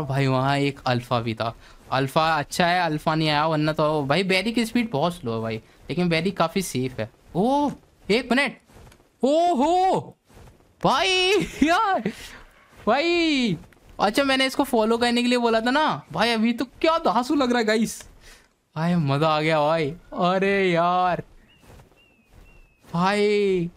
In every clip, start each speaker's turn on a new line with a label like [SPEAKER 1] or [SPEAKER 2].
[SPEAKER 1] भाई वहाँ एक अल्फ़ा भी था अल्फ़ा अच्छा है अल्फ़ा नहीं आया वरना तो भाई बैरी की स्पीड बहुत स्लो है भाई लेकिन बैरी काफ़ी सेफ है ओ एक मिनट ओ हो भाई यार भाई अच्छा मैंने इसको फॉलो करने के लिए बोला था ना भाई अभी तो क्या धासू लग रहा है गाइस भाई मज़ा आ गया भाई अरे यार भाई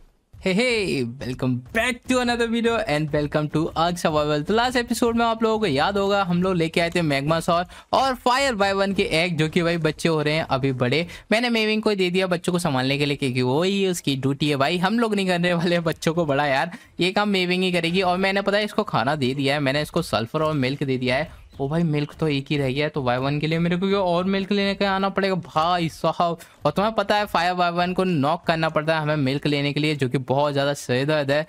[SPEAKER 1] welcome back to another video and welcome to survival तो लास्ट एपिसोड में आप लोगों को याद होगा हम लोग लेके आए थे मैग्मा सॉर और फायर बाय वन के एग जो कि भाई बच्चे हो रहे हैं अभी बड़े मैंने मेविंग को दे दिया बच्चों को संभालने के लिए क्योंकि वो ही उसकी ड्यूटी है भाई हम लोग नहीं करने वाले बच्चों को बड़ा यार ये काम मेविंग ही करेगी और मैंने पता है इसको खाना दे दिया है मैंने इसको सल्फर और मिल्क दे दिया है ओ तो भाई मिल्क तो एक ही रह गया है तो वाई वन के लिए मेरे को और मिल्क लेने के आना पड़ेगा भाई साहब और तुम्हें पता है फायर वाई वन को नॉक करना पड़ता है हमें मिल्क लेने के लिए जो कि बहुत ज़्यादा सही दर्द है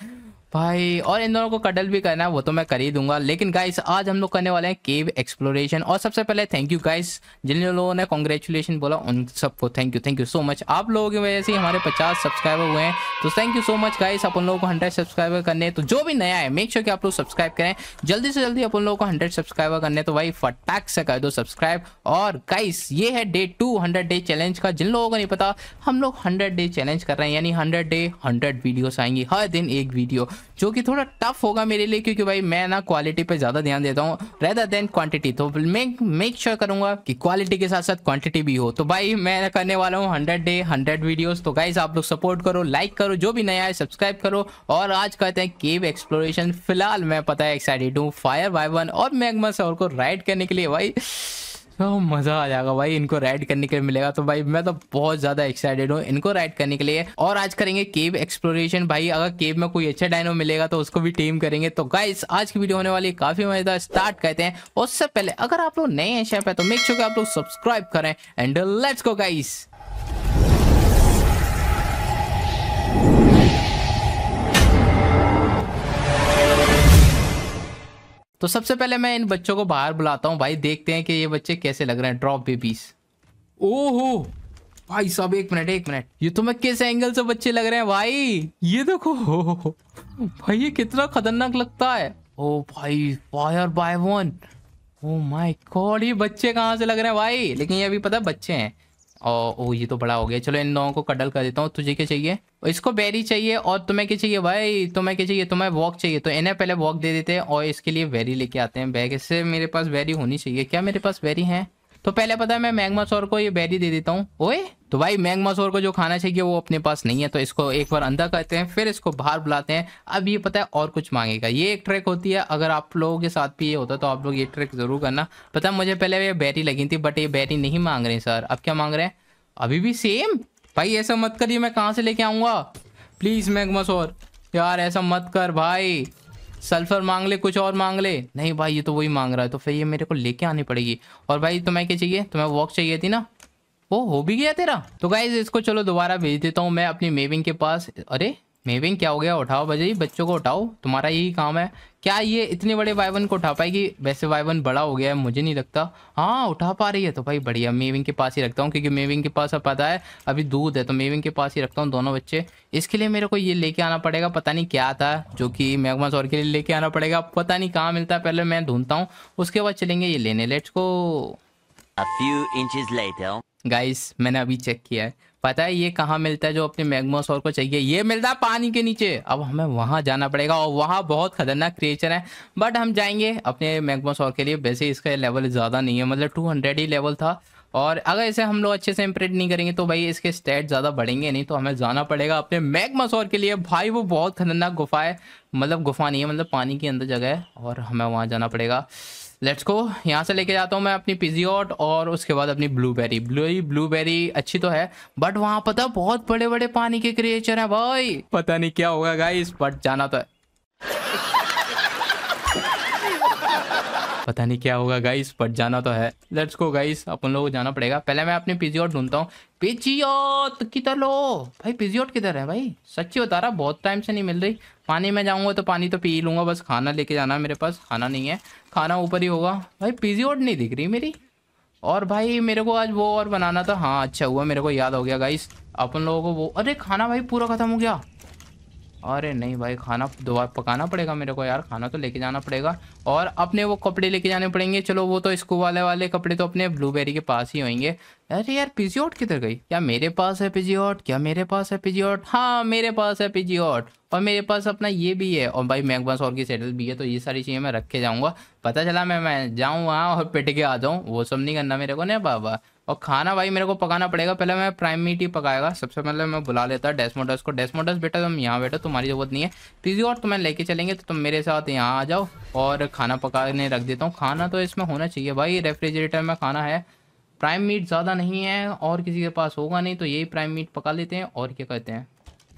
[SPEAKER 1] भाई और इन दोनों को कडल भी करना है वो तो मैं कर ही दूंगा लेकिन गाइस आज हम लोग करने वाले हैं केव एक्सप्लोरेशन और सबसे पहले थैंक यू गाइस जिन लोगों ने कॉन्ग्रेचुलेशन बोला उन सबको thank you thank you so much आप लोगों की वजह से हमारे 50 सब्सक्राइबर हुए हैं तो thank you so much guys अपन लोगों को हंड्रेड सब्सक्राइबर करने तो जो भी नया है मेक श्योर sure कि आप लोग सब्सक्राइब करें जल्दी से जल्दी अपन लोगों को हंड्रेड सब्सक्राइबर करने तो भाई फटाक से कर दो सब्सक्राइब और गाइस ये है day two hundred day challenge का जिन लोगों को नहीं पता हम लोग हंड्रेड डे चैलेंज कर रहे हैं यानी हंड्रेड डे हंड्रेड वीडियोस आएंगी हर दिन एक वीडियो जो कि थोड़ा टफ होगा मेरे लिए क्योंकि भाई मैं ना क्वालिटी पे ज़्यादा ध्यान देता हूँ रेदर देन क्वांटिटी तो मैं मेक श्योर करूंगा कि क्वालिटी के साथ साथ क्वांटिटी भी हो तो भाई मैं करने वाला हूँ हंड्रेड डे हंड्रेड वीडियोज़ तो गाइज आप लोग सपोर्ट करो लाइक करो जो भी नया है सब्सक्राइब करो और आज कहते हैं केव एक्सप्लोरेशन फिलहाल मैं पता है एक्साइटेड हूँ फायर वाई वन और मैगमा सर को राइड करने के लिए भाई तो मजा आ जाएगा भाई इनको राइड करने के लिए मिलेगा तो भाई मैं तो बहुत ज्यादा एक्साइटेड हूँ इनको राइड करने के लिए और आज करेंगे केव एक्सप्लोरेशन भाई अगर केव में कोई अच्छा डायनो मिलेगा तो उसको भी टीम करेंगे तो गाइस आज की वीडियो होने वाली काफी मजेदार स्टार्ट करते हैं उससे पहले अगर आप लोग नए हैं शेप है तो मेक श्योर आप लोग सब्सक्राइब करें एंड लेट्स को गाइस तो सबसे पहले मैं इन बच्चों को बाहर बुलाता हूँ भाई देखते हैं कि ये बच्चे कैसे लग रहे हैं ड्रॉप बेबीज ओहो भाई साहब एक मिनट एक मिनट ये तो मैं किस एंगल से बच्चे लग रहे हैं भाई ये देखो भाई ये कितना खतरनाक लगता है ओ भाई fire wyvern oh my god ये बच्चे कहाँ से लग रहे हैं भाई लेकिन ये अभी पता बच्चे हैं और ओ ये तो बड़ा हो गया चलो इन दोनों को कडल कर देता हूँ तुझे क्या चाहिए इसको बेरी चाहिए और तुम्हें क्या चाहिए भाई तुम्हें क्या चाहिए तुम्हें वॉक चाहिए तो इन्हें पहले वॉक दे देते हैं और इसके लिए वेरी लेके आते हैं बैग से मेरे पास वेरी होनी चाहिए क्या मेरे पास वेरी है तो पहले पता है मैं मैग्मासोर को ये बैरी दे देता हूँ ओए तो भाई मैग्मासोर को जो खाना चाहिए वो अपने पास नहीं है तो इसको एक बार अंदर करते हैं फिर इसको बाहर बुलाते हैं अब ये पता है और कुछ मांगेगा ये एक ट्रैक होती है अगर आप लोगों के साथ भी ये होता तो आप लोग ये ट्रैक जरूर करना पता मुझे पहले ये बैरी लगी थी बट ये बैरी नहीं मांग रहे सर अब क्या मांग रहे हैं अभी भी सेम भाई ऐसा मत करिए मैं कहाँ से लेके आऊँगा प्लीज़ मैग्मासोर यार ऐसा मत कर भाई सल्फर मांग ले कुछ और मांग ले नहीं भाई ये तो वही मांग रहा है तो फिर ये मेरे को लेके आनी पड़ेगी और भाई तुम्हें क्या चाहिए तुम्हें वॉक चाहिए थी ना वो हो भी गया तेरा तो गाइज इसको चलो दोबारा भेज देता हूँ मैं अपनी मेविंग के पास अरे मेविंग क्या हो गया उठाओ भाई बच्चों को उठाओ तुम्हारा यही काम है क्या ये इतने बड़े वाइवन को उठा पाएगी वैसे वाइवन बड़ा हो गया है मुझे नहीं लगता हाँ उठा पा रही है तो भाई बढ़िया मेविंग के पास ही रखता हूँ क्योंकि मेविंग के पास अब पता है अभी दूध है तो मेविंग के पास ही रखता हूँ दोनों बच्चे इसके लिए मेरे को ये लेके आना पड़ेगा पता नहीं क्या था जो कि मैगमा सौर के लिए लेके आना पड़ेगा पता नहीं कहाँ मिलता है पहले मैं ढूंढता हूँ उसके बाद चलेंगे ये लेने लेट्स को गाइस मैंने अभी चेक किया है पता है ये कहाँ मिलता है जो अपने मैग्मोसोर को चाहिए ये मिलता है पानी के नीचे अब हमें वहाँ जाना पड़ेगा और वहाँ बहुत खतरनाक क्रिएचर है बट हम जाएंगे अपने मैग्मोसोर के लिए वैसे इसका लेवल ज़्यादा नहीं है मतलब टू ही लेवल था और अगर इसे हम लोग अच्छे से इम्प्रेट नहीं करेंगे तो भाई इसके स्टेट ज़्यादा बढ़ेंगे नहीं तो हमें जाना पड़ेगा अपने मैगमासोर के लिए भाई वो बहुत खतरनाक गुफा है मतलब गुफा नहीं है मतलब पानी के अंदर जगह है और हमें वहाँ जाना पड़ेगा लेट्स को यहाँ से लेके जाता हूँ मैं अपनी पिजियोट और उसके बाद अपनी ब्लूबेरी ब्लू ब्लूबेरी अच्छी तो है बट वहाँ पता बहुत बड़े बड़े पानी के क्रिएचर हैं भाई पता नहीं क्या होगा गाइस बट जाना तो है पता नहीं क्या होगा गाइस बट जाना तो है लेट्स को गाइस अपन लोगों को जाना पड़ेगा पहले मैं अपने पिजियोट ढूंढता हूँ पिजियोट किधर लो भाई पिजियोट किधर है भाई सच्ची बता रहा बहुत टाइम से नहीं मिल रही पानी में जाऊँगा तो पानी तो पी लूँगा बस खाना लेके जाना है मेरे पास खाना नहीं है खाना ऊपर ही होगा भाई पिजियोट नहीं दिख रही मेरी और भाई मेरे को आज वो और बनाना था हाँ अच्छा हुआ मेरे को याद हो गया गाइस अपन लोगों को वो अरे खाना भाई पूरा ख़त्म हो गया अरे नहीं भाई खाना दोबारा पकाना पड़ेगा मेरे को यार खाना तो लेके जाना पड़ेगा और अपने वो कपड़े लेके जाने पड़ेंगे चलो वो तो स्कूल वाले वाले कपड़े तो अपने ब्लूबेरी के पास ही होंगे अरे यार पिजी ऑट किधर गई क्या मेरे पास है पिजी ऑट क्या मेरे पास है पिजी ऑट हाँ मेरे पास है पिजी ऑट और मेरे पास अपना ये भी है और भाई मैकबंस और की सेटल भी है तो ये सारी चीज़ें मैं रख के जाऊँगा पता चला मैं मैं जाऊँ वहाँ और पिट के आ जाऊँ वो सब नहीं करना मेरे को ना बाबा और खाना भाई मेरे को पकाना पड़ेगा पहले मैं प्राइम मीट ही पकाएगा सबसे पहले मैं बुला लेता मोटर्स को मोटर्स बेटा तुम यहाँ बैठो तुम्हारी जरूरत नहीं है पीजी और तुम्हें लेके चलेंगे तो तुम मेरे साथ यहाँ आ जाओ और खाना पकाने रख देता हूँ खाना तो इसमें होना चाहिए भाई रेफ्रिजरेटर में खाना है प्राइम मीट ज़्यादा नहीं है और किसी के पास होगा नहीं तो यही प्राइम मीट पका लेते हैं और क्या कहते हैं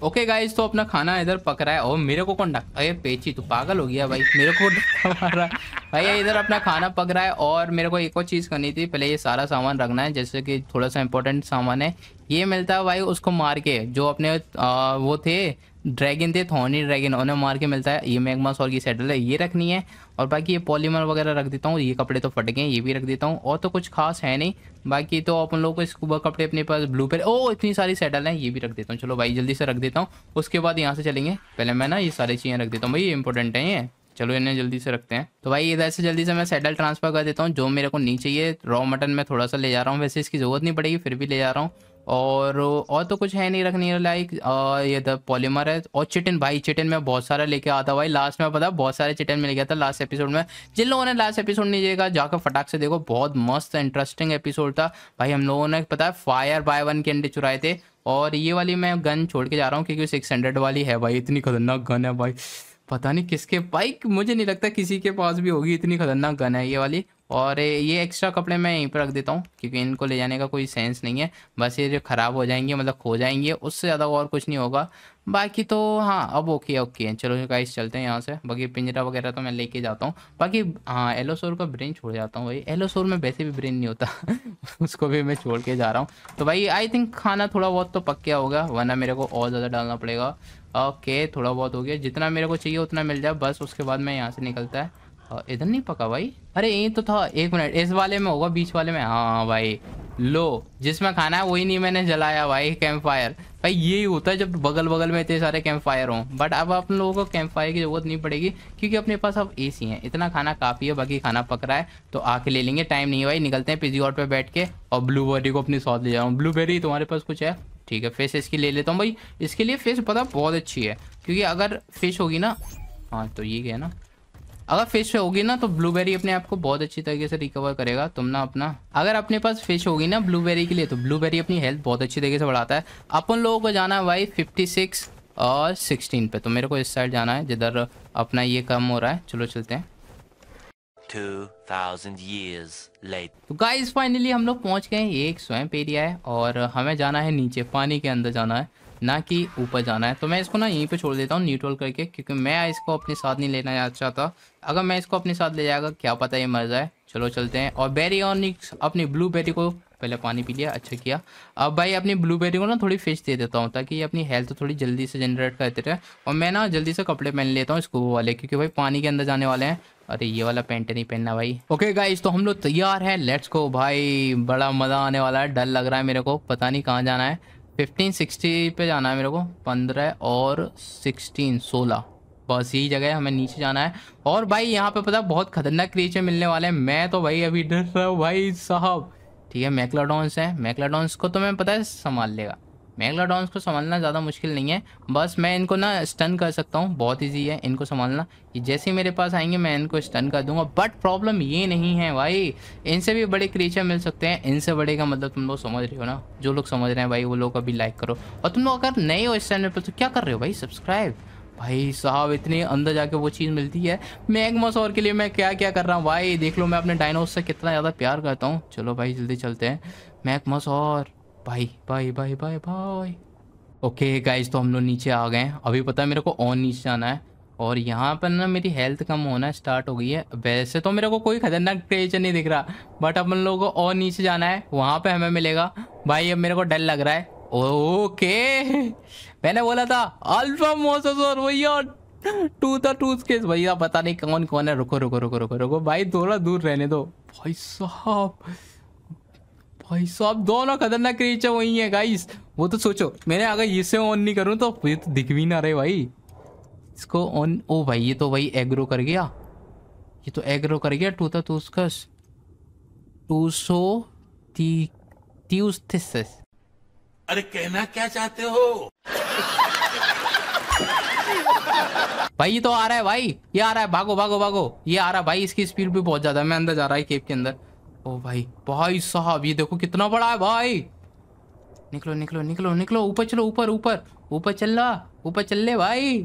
[SPEAKER 1] ओके गाइस तो अपना खाना इधर पक रहा है और मेरे को कौन ढक अरे पेची तू पागल हो गया भाई मेरे को ढक्का रहा भाई इधर अपना खाना पक रहा है और मेरे को एक और चीज़ करनी थी पहले ये सारा सामान रखना है जैसे कि थोड़ा सा इंपॉर्टेंट सामान है ये मिलता है भाई उसको मार के जो अपने आ, वो थे ड्रैगन थे थॉनी ड्रैगन उन्हें मार के मिलता है ये मैगमास और की सेटल है ये रखनी है और बाकी ये पॉलीमर वगैरह रख देता हूँ ये कपड़े तो फट गए ये भी रख देता हूँ और तो कुछ खास है नहीं बाकी तो अपन लोग को स्कूबा कपड़े अपने पास ब्लू पे ओ इतनी सारी सेटल हैं ये भी रख देता हूँ चलो भाई जल्दी से रख देता हूँ उसके बाद यहाँ से चलेंगे पहले मैं ना ये सारी चीज़ें रख देता हूँ भाई ये इंपॉर्टेंट है ये चलो इन्हें जल्दी से रखते हैं तो भाई इधर से जल्दी से मैं सेटल ट्रांसफर कर देता हूँ जो मेरे को नहीं चाहिए रॉ मटन मैं थोड़ा सा ले जा रहा हूँ वैसे इसकी ज़रूरत नहीं पड़ेगी फिर भी ले जा रहा हूँ और और तो कुछ है नहीं है लाइक ये द पॉलीमर है और चिटिन भाई चिटिन में बहुत सारा लेके आता भाई लास्ट में पता बहुत सारे चिटिन मिल गया था लास्ट एपिसोड में जिन लोगों ने लास्ट एपिसोड नहीं देखा जाकर फटाक से देखो बहुत मस्त इंटरेस्टिंग एपिसोड था भाई हम लोगों ने पता है फायर बाय वन के अंडे चुराए थे और ये वाली मैं गन छोड़ के जा रहा हूँ क्योंकि सिक्स हंड्रेड वाली है भाई इतनी खतरनाक गन है भाई पता नहीं किसके भाई मुझे नहीं लगता किसी के पास भी होगी इतनी खतरनाक गन है ये वाली और ये एक्स्ट्रा कपड़े मैं यहीं पर रख देता हूँ क्योंकि इनको ले जाने का कोई सेंस नहीं है बस ये जो ख़राब हो जाएंगे मतलब खो जाएंगे उससे ज़्यादा और कुछ नहीं होगा बाकी तो हाँ अब ओके ओके है चलो गाइस चलते हैं यहाँ से बाकी पिंजरा वगैरह तो मैं लेके जाता हूँ बाकी हाँ एलोसोर का ब्रेन छोड़ जाता हूँ भाई एलोसोर में वैसे भी ब्रेन नहीं होता उसको भी मैं छोड़ के जा रहा हूँ तो भाई आई थिंक खाना थोड़ा बहुत तो पक्का होगा वरना मेरे को और ज़्यादा डालना पड़ेगा ओके थोड़ा बहुत हो गया जितना मेरे को चाहिए उतना मिल जाए बस उसके बाद मैं यहाँ से निकलता है इधर नहीं पका भाई अरे ये तो था एक मिनट इस वाले में होगा बीच वाले में हाँ, हाँ भाई लो जिसमें खाना है वही नहीं मैंने जलाया भाई कैंप फायर भाई यही होता है जब बगल बगल में इतने सारे कैंप फायर हों बट अब आप लोगों को कैंप फायर की जरूरत नहीं पड़ेगी क्योंकि अपने पास अब ए सी है इतना खाना काफ़ी है बाकी खाना पक रहा है तो आके ले लेंगे टाइम नहीं भाई निकलते हैं पिजीऑट पर बैठ के और ब्लूबेरी को अपनी साथ ले जा रहा हूँ ब्लूबेरी तुम्हारे पास कुछ है ठीक है फिश इसकी ले लेता हूँ भाई इसके लिए फिश पता बहुत अच्छी है क्योंकि अगर फिश होगी ना हाँ तो ये क्या ना अगर फिश होगी ना तो ब्लूबेरी अपने आप को बहुत अच्छी तरीके से रिकवर करेगा तुम ना अपना अगर अपने पास फिश होगी ना ब्लूबेरी के लिए तो ब्लूबेरी अपनी हेल्थ बहुत अच्छी तरीके से बढ़ाता है अपन लोगों को जाना है भाई फिफ्टी सिक्स और सिक्सटीन पे तो मेरे को इस साइड जाना है जिधर अपना ये कम हो रहा है चलो चलते हैं 2000 years तो गाइस फाइनली हम लोग पहुंच गए एक स्वयं एरिया है और हमें जाना है नीचे पानी के अंदर जाना है ना कि ऊपर जाना है तो मैं इसको ना यहीं पे छोड़ देता हूँ न्यूट्रल करके क्योंकि मैं इसको अपने साथ नहीं लेना चाहता अगर मैं इसको अपने साथ ले जाएगा क्या पता ये मर जाए चलो चलते हैं और बेरी और अपनी ब्लू बेरी को पहले पानी पी लिया अच्छा किया अब भाई अपनी ब्लूबेरी को ना थोड़ी फिश दे देता हूँ ताकि अपनी हेल्थ थोड़ी जल्दी से जनरेट करते रहे और मैं ना जल्दी से कपड़े पहन लेता हूँ इसको वाले क्योंकि भाई पानी के अंदर जाने वाले हैं अरे ये वाला पेंट नहीं पहनना भाई ओके गाइज तो हम लोग तैयार हैं लेट्स को भाई बड़ा मज़ा आने वाला है डर लग रहा है मेरे को पता नहीं कहाँ जाना है फिफ्टीन सिक्सटी पे जाना है मेरे को पंद्रह और सिक्सटीन सोलह बस यही जगह है हमें नीचे जाना है और भाई यहाँ पे पता बहुत खतरनाक क्रीचर मिलने वाले हैं मैं तो भाई अभी डर रहा हूँ भाई साहब ठीक है मैकलाडोन्स है मैकलाडोन्स को तो मैं पता है संभाल लेगा मेगलाडॉन्स को संभालना ज़्यादा मुश्किल नहीं है बस मैं इनको ना स्टन कर सकता हूँ बहुत ईजी है इनको संभालना जैसे ही मेरे पास आएंगे मैं इनको स्टन कर दूंगा बट प्रॉब्लम ये नहीं है भाई इनसे भी बड़े क्रीचर मिल सकते हैं इनसे बड़े का मतलब तुम लोग समझ रहे हो ना जो लोग समझ रहे हैं भाई वो लोग अभी लाइक करो और तुम लोग अगर नए हो इस चैनल पर तो क्या कर रहे हो भाई सब्सक्राइब भाई साहब इतने अंदर जाके वो चीज़ मिलती है मैगमस और के लिए मैं क्या क्या कर रहा हूँ भाई देख लो मैं अपने डायनोस से कितना ज़्यादा प्यार करता हूँ चलो भाई जल्दी चलते हैं मैगमस और भाई भाई भाई भाई भाई ओके गाइज तो हम लोग नीचे आ गए हैं अभी पता है मेरे को ऑन नीचे जाना है और यहाँ पर ना मेरी हेल्थ कम होना स्टार्ट हो गई है वैसे तो मेरे को कोई खतरनाक क्रेचर नहीं दिख रहा बट अब हम लोगों को और नीचे जाना है वहाँ पे हमें मिलेगा भाई अब मेरे को डर लग रहा है ओके मैंने बोला था अल्फा मोसस और भैया टू था टू के भैया पता नहीं कौन कौन है रुको रुको रुको रुको रुको भाई थोड़ा दूर रहने दो भाई साहब भाई साहब दोनों खतरनाक क्रीचर वही है गाइस वो तो सोचो मैंने अगर इसे ऑन नहीं करूँ तो ये तो दिख भी ना रहे भाई इसको ऑन ओ भाई ये तो भाई एग्रो कर गया ये तो एग्रो कर गया टू था तो टूस उसका टू सो ती, अरे कहना क्या चाहते हो भाई ये तो आ रहा है भाई ये आ रहा है भागो भागो भागो ये आ रहा है भाई इसकी स्पीड भी बहुत ज्यादा है मैं अंदर जा रहा है केप के अंदर ओ भाई भाई साहब ये देखो कितना बड़ा है भाई निकलो निकलो निकलो निकलो ऊपर चलो ऊपर ऊपर ऊपर चल रहा ऊपर चल ले भाई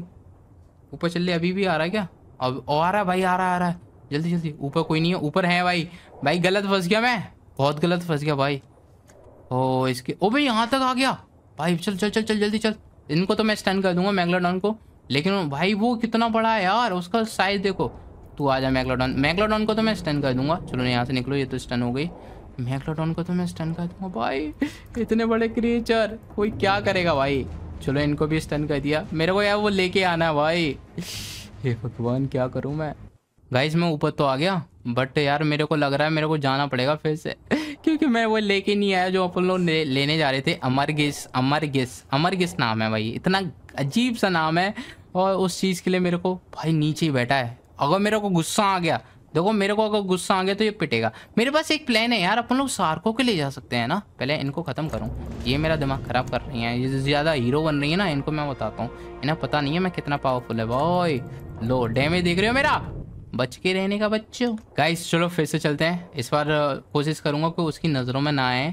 [SPEAKER 1] ऊपर चल ले अभी भी आ रहा है क्या अब आ रहा है भाई आ रहा आ रहा है जल्दी जल्दी ऊपर कोई नहीं है ऊपर है भाई भाई गलत फंस गया मैं बहुत गलत फंस गया भाई ओ इसके ओ भाई यहाँ तक आ गया भाई चल चल चल चल जल्दी चल इनको तो मैं स्टैंड कर दूंगा मैंगलोडॉन को लेकिन भाई वो कितना बड़ा है यार उसका साइज देखो तू आ जा मैगलोडॉन मैगलोडॉन को तो मैं स्टन कर दूंगा चलो यहाँ से निकलो ये तो स्टन हो गई मैगलोडॉन को तो मैं स्टन कर दूंगा भाई इतने बड़े क्रिएचर कोई क्या करेगा भाई चलो इनको भी स्टन कर दिया मेरे को यार वो लेके आना भाई हे भगवान क्या करूँ मैं गाइस मैं ऊपर तो आ गया बट यार मेरे को लग रहा है मेरे को जाना पड़ेगा फिर से क्योंकि मैं वो लेके नहीं आया जो अपन लोग ले, लेने जा रहे थे अमरगिस अमरगिस अमरगिस नाम है भाई इतना अजीब सा नाम है और उस चीज़ के लिए मेरे को भाई नीचे ही बैठा है अगर मेरे को गुस्सा आ गया देखो मेरे को अगर गुस्सा आ गया तो ये पिटेगा मेरे पास एक प्लान है यार अपन लोग सार्को के लिए जा सकते हैं ना पहले इनको ख़त्म करूँ ये मेरा दिमाग ख़राब कर रही है ये ज़्यादा हीरो बन रही है ना इनको मैं बताता हूँ इन्हें पता नहीं है मैं कितना पावरफुल है बॉय लो डैमेज देख रहे हो मेरा बच के रहने का बच्चों गाइस चलो फिर से चलते हैं इस बार कोशिश करूँगा कि उसकी नज़रों में ना आए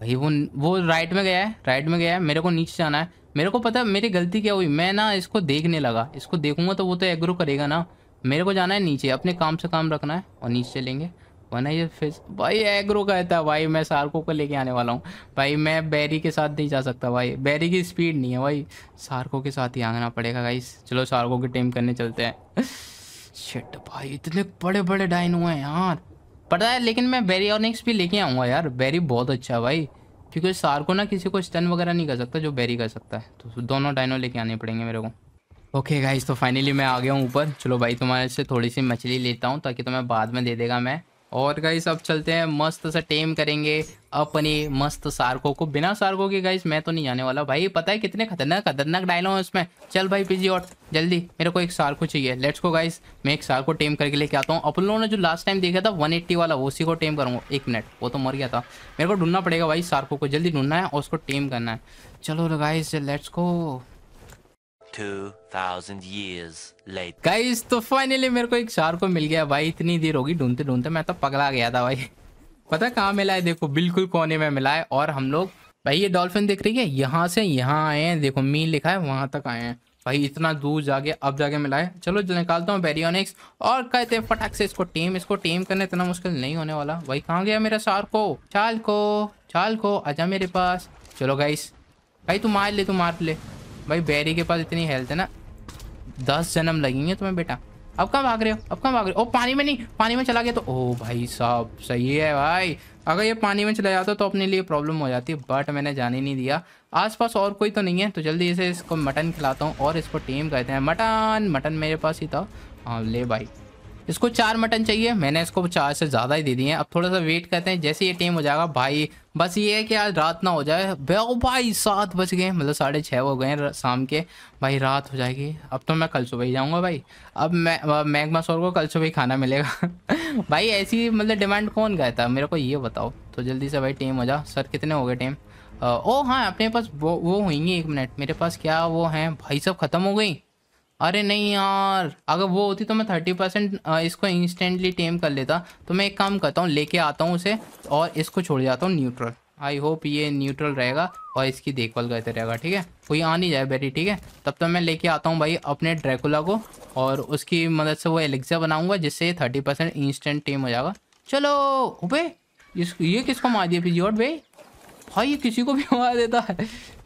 [SPEAKER 1] भाई वो वो राइट में गया है राइट में गया है मेरे को नीचे जाना है मेरे को पता मेरी गलती क्या हुई मैं ना इसको देखने लगा इसको देखूंगा तो वो तो एग्रो करेगा ना मेरे को जाना है नीचे अपने काम से काम रखना है और नीचे लेंगे वरना ये फिर भाई एग्रो कहता है भाई मैं सार्को को लेके आने वाला हूँ भाई मैं बैरी के साथ नहीं जा सकता भाई बैरी की स्पीड नहीं है भाई सार्को के साथ ही आना पड़ेगा भाई चलो सार्को की टीम करने चलते हैं शिट भाई इतने बड़े बड़े डाइन हुए हैं यार पता है लेकिन मैं बैरी और भी लेके आऊँगा यार बैरी बहुत अच्छा है भाई क्योंकि सार्को ना किसी को स्टन वगैरह नहीं कर सकता जो बैरी कर सकता है तो दोनों डाइनो लेके आने पड़ेंगे मेरे को ओके गाइस तो फाइनली मैं आ गया हूँ ऊपर चलो भाई तुम्हारे से थोड़ी सी मछली लेता हूँ ताकि तुम्हें बाद में दे देगा मैं और गाइस अब चलते हैं मस्त से टेम करेंगे अपनी मस्त सार्कों को बिना सार्को के गाइस मैं तो नहीं जाने वाला भाई पता है कितने खतरनाक खतरनाक डायलॉग है उसमें चल भाई पीजी और जल्दी मेरे को एक सार्को चाहिए लेट्स को गाइस मैं एक सार्को टेम करके लेके आता हूँ अपन लोगों ने जो लास्ट टाइम देखा था वन वाला उसी को टेम करूँगा एक मिनट वो तो मर गया था मेरे को ढूंढना पड़ेगा भाई सार्कों को जल्दी ढूंढना है और उसको टेम करना है चलो गाइस लेट्स को 2000 years later गाइस तो फाइनली मेरे को एक शार को मिल गया भाई इतनी देर होगी ढूंढते ढूंढते मैं तो पगला गया था भाई पता कहाँ मिला है देखो बिल्कुल कोने में मिला है और हम लोग भाई ये डॉल्फिन देख रही है यहाँ से यहाँ आए हैं देखो मीन लिखा है वहां तक आए हैं भाई इतना दूर जाके अब जाके मिला है चलो जो निकालता हूँ बेरियोनिक्स और कहते हैं फटाक से इसको टीम इसको टीम करने इतना मुश्किल नहीं होने वाला भाई कहाँ गया मेरा शार को चाल को चाल को आजा मेरे पास चलो गाइस भाई तू मार ले तू मार ले भाई बैरी के पास इतनी हेल्थ है ना दस जन्म लगेंगे तुम्हें बेटा अब कहाँ भाग रहे हो अब कहाँ भाग रहे हो ओ पानी में नहीं पानी में चला गया तो ओ भाई साहब सही है भाई अगर ये पानी में चला जाता तो अपने लिए प्रॉब्लम हो जाती है बट मैंने जाने नहीं दिया आसपास और कोई तो नहीं है तो जल्दी इसे इसको मटन खिलाता हूँ और इसको टीम कहते हैं मटन मटन मेरे पास ही था हाँ ले भाई इसको चार मटन चाहिए मैंने इसको चार से ज़्यादा ही दे दिए हैं अब थोड़ा सा वेट करते हैं जैसे ये टीम हो जाएगा भाई बस ये है कि आज रात ना हो जाए भाई भाई सात बज गए मतलब साढ़े छः हो गए शाम के भाई रात हो जाएगी अब तो मैं कल सुबह ही जाऊँगा भाई अब मैं मैगमा सोर को कल सुबह ही खाना मिलेगा भाई ऐसी मतलब डिमांड कौन गया मेरे को ये बताओ तो जल्दी से भाई टीम हो जाओ सर कितने हो गए टाइम ओ हाँ अपने पास वो वो हुई एक मिनट मेरे पास क्या वो हैं भाई सब ख़त्म हो गई अरे नहीं यार अगर वो होती तो मैं थर्टी परसेंट इसको इंस्टेंटली टेम कर लेता तो मैं एक काम करता हूँ लेके आता हूँ उसे और इसको छोड़ जाता हूँ न्यूट्रल आई होप ये न्यूट्रल रहेगा और इसकी देखभाल करते रहेगा ठीक है कोई आ नहीं जाए बेटी ठीक है तब तक तो मैं लेके आता हूँ भाई अपने ड्रैकुला को और उसकी मदद से वो एलेक्सा बनाऊँगा जिससे थर्टी परसेंट इंस्टेंट टेम हो जाएगा चलो भाई इस ये किसको मार दिया फिजियोट भाई भाई ये किसी को भी मार देता है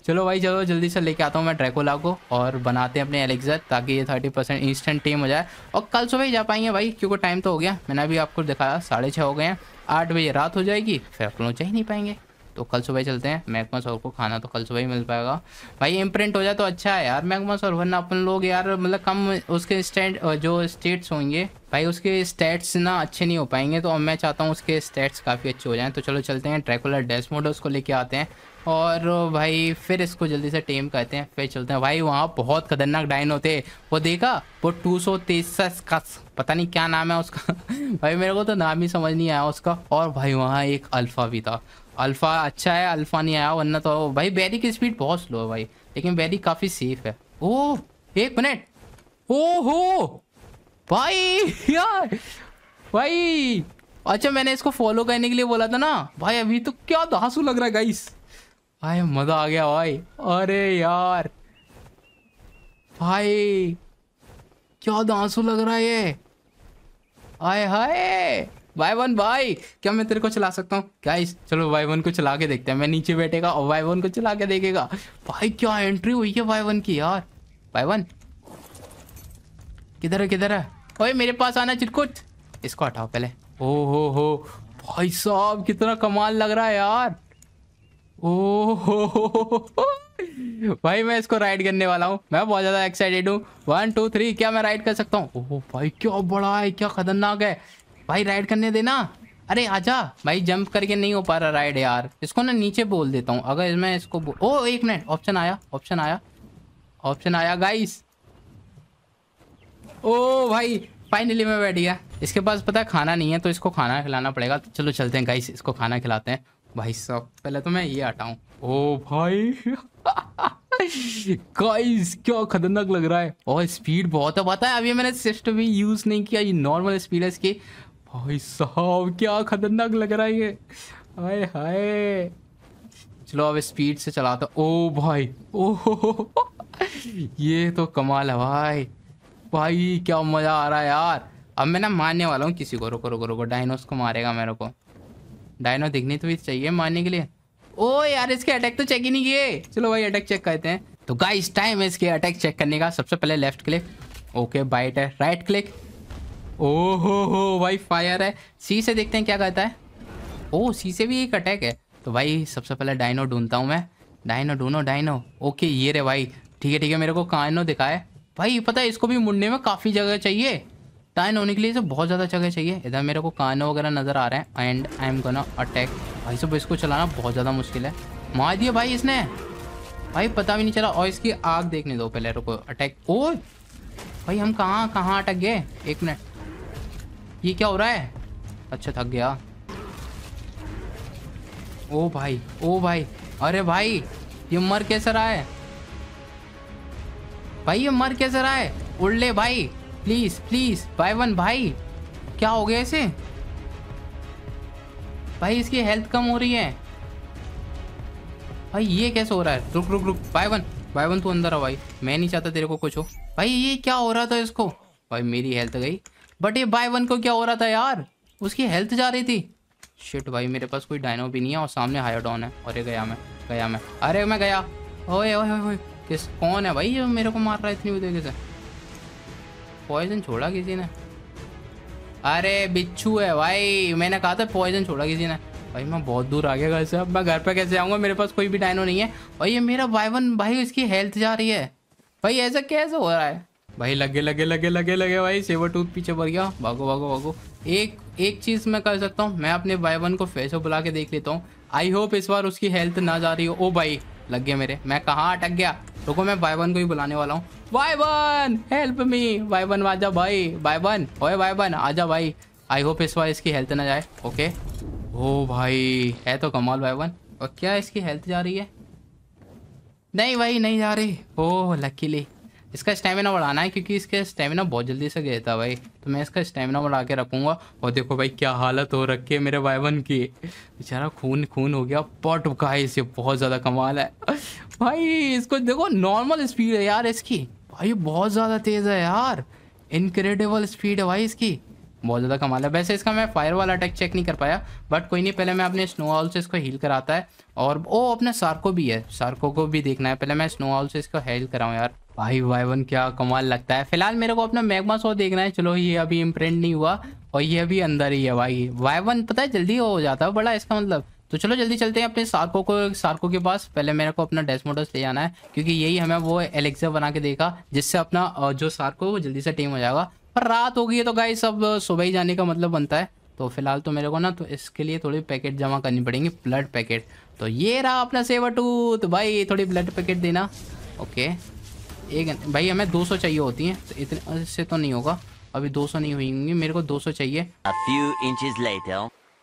[SPEAKER 1] चलो भाई चलो जल्दी से लेके आता हूँ मैं ट्रैकोला को और बनाते हैं अपने एलेक्सा ताकि ये थर्टी परसेंट इंस्टेंट टीम हो जाए और कल सुबह ही जा पाएंगे भाई क्योंकि टाइम तो हो गया मैंने अभी आपको दिखाया साढ़े छः हो गए हैं आठ बजे रात हो जाएगी फिर आप लोग जा ही नहीं पाएंगे तो कल सुबह चलते हैं मैगमा सौर को खाना तो कल सुबह ही मिल पाएगा भाई इम्प्रिंट हो जाए तो अच्छा है यार मैगमा सौर वरना अपन लोग यार मतलब कम उसके स्टैंड जो स्टेट्स होंगे भाई उसके स्टेट्स ना अच्छे नहीं हो पाएंगे तो अब मैं चाहता हूँ उसके स्टेट्स काफ़ी अच्छे हो जाएँ तो चलो चलते हैं ट्रैकुलर डेस्मोडो उसको लेके आते हैं और भाई फिर इसको जल्दी से टेम करते हैं फिर चलते हैं भाई वहाँ बहुत खतरनाक डाइन होते वो देखा वो टू सौ तेसस का पता नहीं क्या नाम है उसका भाई मेरे को तो नाम ही समझ नहीं आया उसका और भाई वहाँ एक अल्फ़ा भी था अल्फ़ा अच्छा है अल्फ़ा नहीं आया वरना तो भाई बैरी की स्पीड बहुत स्लो है भाई लेकिन बैरी काफ़ी सेफ है ओह एक मिनट हो भाई यार भाई अच्छा मैंने इसको फॉलो करने के लिए बोला था ना भाई अभी तो क्या धासू लग रहा है गाइस भाई मजा आ गया भाई अरे यार भाई क्या दांसू लग रहा है ये आए हाय वाई वन भाई क्या मैं तेरे को चला सकता हूँ क्या इस चलो वाई वन को चला के देखते हैं मैं नीचे बैठेगा और वाई वन को चला के देखेगा भाई क्या एंट्री हुई है बाय वन की यार वाई वन किधर है किधर है ओए मेरे पास आना चिरकुट इसको हटाओ पहले ओ हो हो भाई साहब कितना कमाल लग रहा है यार हो भाई मैं इसको राइड करने वाला हूँ मैं बहुत ज़्यादा एक्साइटेड हूँ वन टू थ्री क्या मैं राइड कर सकता हूँ ओहो भाई क्या बड़ा है क्या खतरनाक है भाई राइड करने देना अरे आजा भाई जंप करके नहीं हो पा रहा राइड यार इसको ना नीचे बोल देता हूँ अगर मैं इसको ओ एक मिनट ऑप्शन आया ऑप्शन आया ऑप्शन आया गाइस ओ भाई फाइनली मैं बैठ गया इसके पास पता है खाना नहीं है तो इसको खाना खिलाना पड़ेगा तो चलो चलते हैं गाइस इसको खाना खिलाते हैं भाई साहब पहले तो मैं ये हटाऊ ओ भाई गाइस क्या खतरनाक लग रहा है और स्पीड बहुत है पता है अभी मैंने सिस्टम भी यूज़ नहीं किया ये नॉर्मल स्पीड है इसकी भाई साहब क्या खतरनाक लग रहा है ये हाय हाय चलो अब स्पीड से चलाता ओ भाई ओ हो। ये तो कमाल है भाई भाई क्या मज़ा आ रहा है यार अब मैं ना मारने वाला हूँ किसी को रुको रुको रुको डायनोस को मारेगा मेरे को डायनो दिखनी तो भी चाहिए मारने के लिए ओ यार इसके अटैक तो चेक ही नहीं किए चलो भाई अटैक चेक करते हैं तो गाइस टाइम है इसके अटैक चेक करने का सबसे पहले लेफ्ट क्लिक ओके बाइट है राइट क्लिक ओ हो हो भाई फायर है सी से देखते हैं क्या कहता है ओ सी से भी एक अटैक है तो भाई सबसे पहले डायनो ढूंढता हूँ मैं डायनो ढूंढो डायनो ओके ये रे भाई ठीक है ठीक है मेरे को कानो दिखा है भाई पता है इसको भी मुंडने में काफ़ी जगह चाहिए टाइन होने के लिए बहुत ज़्यादा जगह चाहिए इधर मेरे को कान वगैरह नज़र आ रहे हैं and I am gonna attack भाई सब इसको चलाना बहुत ज़्यादा मुश्किल है मार दिया भाई इसने भाई पता भी नहीं चला और इसकी आग देखने दो पहले रुको अटैक ओ भाई हम कहाँ कहाँ अटक गए एक मिनट ये क्या हो रहा है अच्छा थक गया ओ भाई ओ भाई अरे भाई ये मर कैसे रहा है भाई ये मर कैसे रहा है उड़ ले भाई प्लीज प्लीज बाय वन भाई क्या हो गया इसे भाई इसकी हेल्थ कम हो रही है भाई ये कैसे हो रहा है रुक रुक रुक बाय वन बाय वन तू अंदर आ भाई मैं नहीं चाहता तेरे को कुछ हो भाई ये क्या हो रहा था इसको भाई मेरी हेल्थ गई बट ये बाय वन को क्या हो रहा था यार उसकी हेल्थ जा रही थी शिट भाई मेरे पास कोई डायनो भी नहीं है और सामने हायर है अरे गया मैं गया मैं अरे मैं गया ओए ओए ओए किस कौन है भाई ये मेरे को मार रहा है इतनी तेजी से पॉइजन छोड़ा किसी ने अरे बिच्छू है भाई मैंने कहा था पॉइजन छोड़ा किसी ने भाई मैं बहुत दूर आ गया घर से अब मैं घर पे कैसे आऊँगा मेरे पास कोई भी डायनो नहीं है और ये मेरा भाई वन भाई उसकी हेल्थ जा रही है भाई ऐसा कैसे हो रहा है भाई लगे लगे लगे लगे लगे भाई सेवर टूथ पीछे भर गया भागो भागो भागो एक एक चीज़ मैं कर सकता हूँ मैं अपने भाई वन को फेसो बुला के देख लेता हूँ आई होप इस बार उसकी हेल्थ ना जा रही हो ओ भाई लग गया मेरे मैं कहाँ अटक गया रुको मैं भाई वन को ही बुलाने वाला हूँ भाई वन हेल्प मी भाई वन आजा भाई भाई वन ओए भाई वन आजा भाई आई होप इस बार इसकी हेल्थ ना जाए ओके ओ भाई है तो कमाल भाई वन और क्या इसकी हेल्थ जा रही है नहीं भाई नहीं जा रही ओह लकीली इसका स्टेमिना बढ़ाना है क्योंकि इसका स्टेमिना बहुत जल्दी से गया था भाई तो मैं इसका स्टेमिना बढ़ा के रखूँगा और देखो भाई क्या हालत हो रखी है मेरे भाई बन की बेचारा खून खून हो गया पट का है इसे बहुत ज़्यादा कमाल है भाई इसको देखो नॉर्मल स्पीड है यार इसकी भाई बहुत ज़्यादा तेज़ है यार इनक्रेडिबल स्पीड है भाई इसकी बहुत ज़्यादा कमाल है वैसे इसका मैं फायर वाला अटैक चेक नहीं कर पाया बट कोई नहीं पहले मैं अपने स्नो हॉल से इसको हील कराता है और ओ अपने सार्को भी है सार्को को भी देखना है पहले मैं स्नो हॉल से इसको हील कराऊँ यार भाई वाई वन क्या कमाल लगता है फिलहाल मेरे को अपना मैग्मा शो देखना है चलो ये अभी इम्प्रिंट नहीं हुआ और ये अभी अंदर ही है भाई वाई वन पता है जल्दी हो जाता है बड़ा इसका मतलब तो चलो जल्दी चलते हैं अपने सार्को को सार्को के पास पहले मेरे को अपना मोटर्स ले जाना है क्योंकि यही हमें वो एलेक्सा बना के देखा जिससे अपना जो सार्को वो जल्दी से टीम हो जाएगा पर रात हो गई है तो गाई सब सुबह ही जाने का मतलब बनता है तो फिलहाल तो मेरे को ना तो इसके लिए थोड़ी पैकेट जमा करनी पड़ेंगी ब्लड पैकेट तो ये रहा अपना सेवा टूथ भाई थोड़ी ब्लड पैकेट देना ओके एक भाई हमें 200 चाहिए होती हैं तो इतने से तो नहीं होगा अभी 200 नहीं हुई होंगी मेरे को 200 चाहिए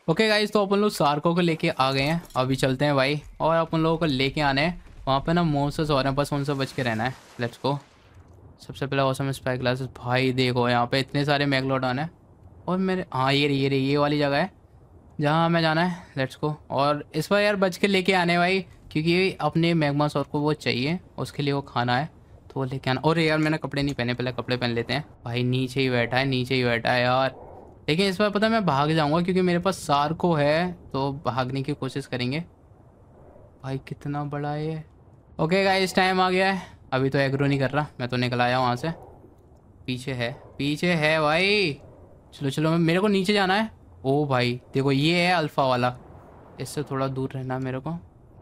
[SPEAKER 1] ओके गाइज तो अपन लोग सार्को को लेके आ गए हैं अभी चलते हैं भाई और अपन लोगों को लेके आने हैं वहाँ पे ना मोसेस हो रहे हैं बस उनसे बच के रहना है लेट्स को सबसे पहले औसम स्पाई ग्लासेस भाई देखो यहाँ पे इतने सारे मैगलोडॉन आने और मेरे हाँ ये ये ये वाली जगह है जहाँ हमें जाना है लेट्स को और इस बार यार बच के लेके आने भाई क्योंकि अपने मैगमा सौर को वो चाहिए उसके लिए वो खाना है तो वो लेके आना और यार मैंने कपड़े नहीं पहने पहले कपड़े पहन लेते हैं भाई नीचे ही बैठा है नीचे ही बैठा है यार लेकिन इस बार पता मैं भाग जाऊंगा क्योंकि मेरे पास सार्को है तो भागने की कोशिश करेंगे भाई कितना बड़ा ये ओके गाइस टाइम आ गया है अभी तो एग्रो नहीं कर रहा मैं तो निकल आया वहाँ से पीछे है पीछे है भाई चलो चलो मेरे को नीचे जाना है ओ भाई देखो ये है अल्फ़ा वाला इससे थोड़ा दूर रहना मेरे को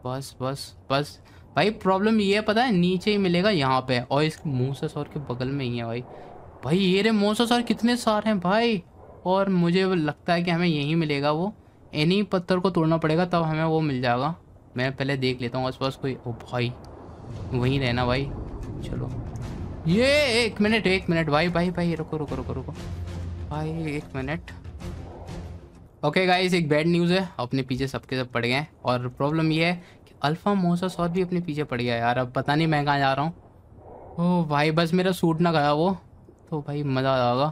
[SPEAKER 1] बस बस बस भाई प्रॉब्लम ये है पता है नीचे ही मिलेगा यहाँ पे और इस मोसस और के बगल में ही है भाई भाई ये रे मोसस और कितने सार हैं भाई और मुझे लगता है कि हमें यहीं मिलेगा वो इन्हीं पत्थर को तोड़ना पड़ेगा तब हमें वो मिल जाएगा मैं पहले देख लेता हूँ आसपास कोई ओ भाई वहीं रहना भाई चलो ये एक मिनट एक मिनट भाई भाई भाई रुको रुको रुको रुको भाई एक मिनट ओके गाइस एक बैड न्यूज़ है अपने पीछे सबके सब पड़ गए और प्रॉब्लम ये है अल्फा मोसा और भी अपने पीछे पड़ गया यार अब पता नहीं मैं कहाँ जा रहा हूँ ओ भाई बस मेरा सूट ना गया वो तो भाई मज़ा आ जाएगा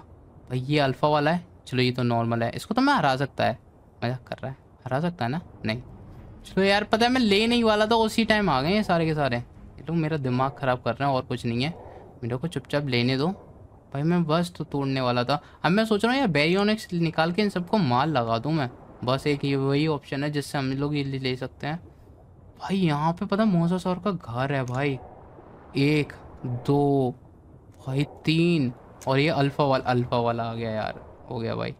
[SPEAKER 1] भाई ये अल्फ़ा वाला है चलो ये तो नॉर्मल है इसको तो मैं हरा सकता है मजाक कर रहा है हरा सकता है ना नहीं चलो यार पता है मैं ले नहीं वाला था उसी टाइम आ गए ये सारे के सारे ये लोग मेरा दिमाग ख़राब कर रहे हैं और कुछ नहीं है मेरे को चुपचाप लेने दो भाई मैं बस तो तोड़ने वाला था अब मैं सोच रहा हूँ यार बेरियोनिक्स निकाल के इन सबको माल लगा दूँ मैं बस एक ये वही ऑप्शन है जिससे हम लोग ये ले सकते हैं भाई यहाँ पे पता सौर का घर है भाई एक दो भाई तीन और ये अल्फ़ा वाला अल्फ़ा वाला आ गया यार हो गया भाई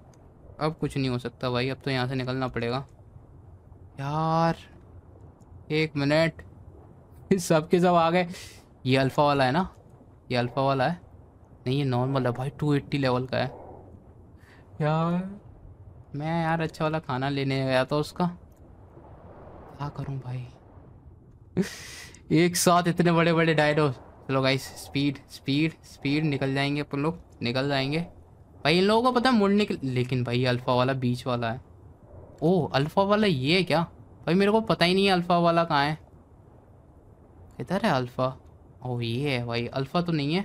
[SPEAKER 1] अब कुछ नहीं हो सकता भाई अब तो यहाँ से निकलना पड़ेगा यार एक मिनट सब के सब आ गए ये अल्फ़ा वाला है ना ये अल्फ़ा वाला है नहीं ये नॉर्मल है भाई टू एट्टी लेवल का है यार मैं यार अच्छा वाला खाना लेने गया था उसका क्या करूँ भाई एक साथ इतने बड़े बड़े डायरो चलो गाइस स्पीड स्पीड स्पीड निकल जाएंगे अपन लोग निकल जाएंगे भाई इन लोगों को पता है मुड़ने के लेकिन भाई अल्फ़ा वाला बीच वाला है ओह अल्फ़ा वाला ये है क्या भाई मेरे को पता ही नहीं है अल्फ़ा वाला कहाँ है इधर है अल्फ़ा ओ ये है भाई अल्फ़ा तो नहीं है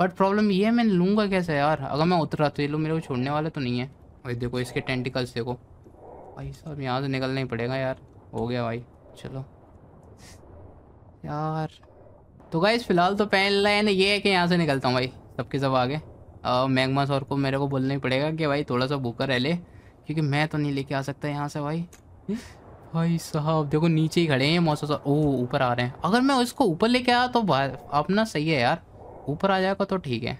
[SPEAKER 1] बट प्रॉब्लम ये है मैं लूँगा कैसे यार अगर मैं उतरा तो ये लोग मेरे को छोड़ने वाले तो नहीं है भाई देखो इसके टेंटिकल्स देखो भाई साहब यहाँ से निकलना ही पड़ेगा यार हो गया भाई चलो यार तो गाइज फिलहाल तो पहन लाइन ये है कि यहाँ से निकलता हूँ भाई सबके सब आगे मैगमा सर को मेरे को बोलना ही पड़ेगा कि भाई थोड़ा सा भूखा रह ले क्योंकि मैं तो नहीं लेके आ सकता यहाँ से भाई हम्म। भाई साहब देखो नीचे ही खड़े हैं मौसम सौर ओ ऊपर आ रहे हैं अगर मैं उसको ऊपर लेके आया तो अपना सही है यार ऊपर आ जाएगा तो ठीक है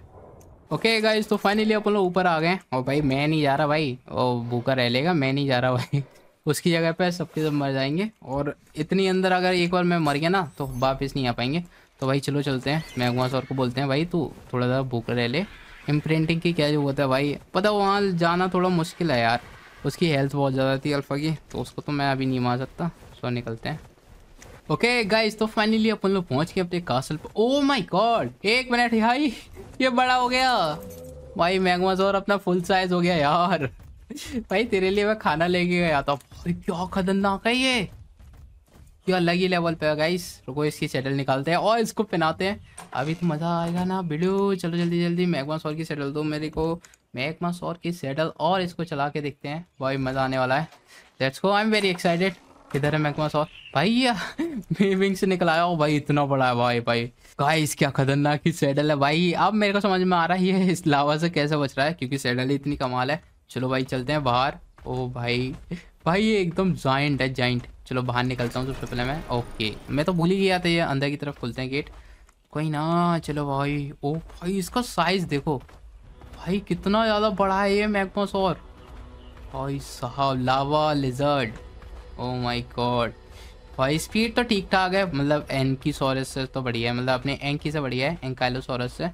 [SPEAKER 1] ओके गाइज तो फाइनली अपन लोग ऊपर आ गए और भाई मैं नहीं जा रहा भाई और भूखा रह लेगा मैं नहीं जा रहा भाई उसकी जगह पे सबके सब मर जाएंगे और इतनी अंदर अगर एक बार मैं मर गया ना तो वापस नहीं आ पाएंगे तो भाई चलो चलते हैं मैगवा सौर को बोलते हैं भाई तू थोड़ा सा भूख रह ले इम्प्रिंटिंग की क्या जरूरत है भाई पता वहाँ जाना थोड़ा मुश्किल है यार उसकी हेल्थ बहुत ज़्यादा थी अल्फ़ा की तो उसको तो मैं अभी नहीं मार सकता सो निकलते हैं ओके okay, गाइस तो फाइनली अपन लोग पहुंच गए अपने कासल पर ओ माई गॉड एक मिनट भाई ये बड़ा हो गया भाई मैगमा जोर अपना फुल साइज हो गया यार भाई तेरे लिए मैं खाना लेके गया था भाई क्या खतरनाक है ये क्यों अलग ही लेवल पे है गाइस रुको इसकी सेटल निकालते हैं और इसको पहनाते हैं अभी तो मज़ा आएगा ना वीडियो चलो जल्दी जल्दी मैगमा सौर की सेटल दो मेरे को मैगमा सौर की सेटल और इसको चला के देखते हैं भाई मज़ा आने वाला है let's go I am very excited किधर है मैगमा सौर भाई ये विंग से निकल आया भाई इतना बड़ा है भाई भाई गाइस क्या खतरनाक की सेडल है भाई अब मेरे को समझ में आ रहा है ये इस लावा से कैसे बच रहा है क्योंकि सेडल ही इतनी कमाल है चलो भाई चलते हैं बाहर ओ भाई भाई ये एकदम जॉइंट है जॉइंट चलो बाहर निकलता हूँ सबसे पहले मैं ओके मैं तो भूल ही गया था ये अंदर की तरफ खुलते हैं गेट कोई ना चलो भाई ओ भाई इसका साइज़ देखो भाई कितना ज़्यादा बड़ा है ये और भाई साहब lava lizard oh my god भाई स्पीड तो ठीक ठाक है मतलब एनकी सोरस से तो बढ़िया है मतलब अपने एंकी से बढ़िया है एंकाइलोसोरस से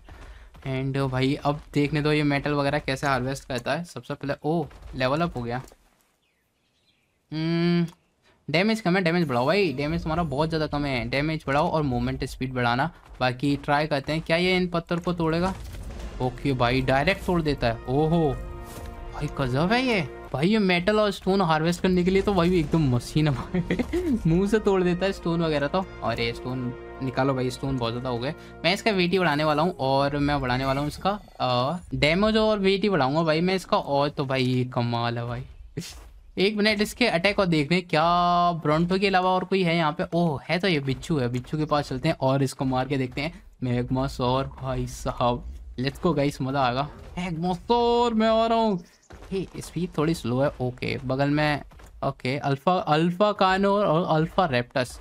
[SPEAKER 1] एंड uh, भाई अब देखने दो ये मेटल वगैरह कैसे हार्वेस्ट करता है सबसे पहले ओ लेवल अप हो गया डैमेज hmm, कम है डैमेज बढ़ाओ भाई डैमेज तुम्हारा बहुत ज़्यादा कम है डैमेज बढ़ाओ और मोमेंट स्पीड बढ़ाना बाकी ट्राई करते हैं क्या ये इन पत्थर को तोड़ेगा ओके भाई डायरेक्ट तोड़ देता है ओहो भाई कजब है ये भाई ये मेटल और स्टोन हार्वेस्ट करने के लिए तो भाई एकदम मशीन मुंह से तोड़ देता है स्टोन वगैरह तो और ये स्टोन निकालो भाई स्टोन बहुत ज़्यादा हो गए मैं इसका वेट ही बढ़ाने वाला हूँ और मैं बढ़ाने वाला हूँ इसका डैमेज और वेट ही बढ़ाऊंगा भाई मैं इसका और तो भाई कमाल है भाई एक मिनट इसके अटैक और देखने क्या ब्रॉन्टो के अलावा और कोई है यहाँ पे ओह है तो ये बिच्छू है बिच्छू के पास चलते हैं और इसको मार के देखते हैं मैगमास और भाई साहब लेट्स गो गाइस मज़ा आएगा मैगमास तो और मैं आ रहा हूँ भाई स्पीड थोड़ी स्लो है ओके बगल में ओके अल्फा अल्फा कानो और अल्फा रेप्टस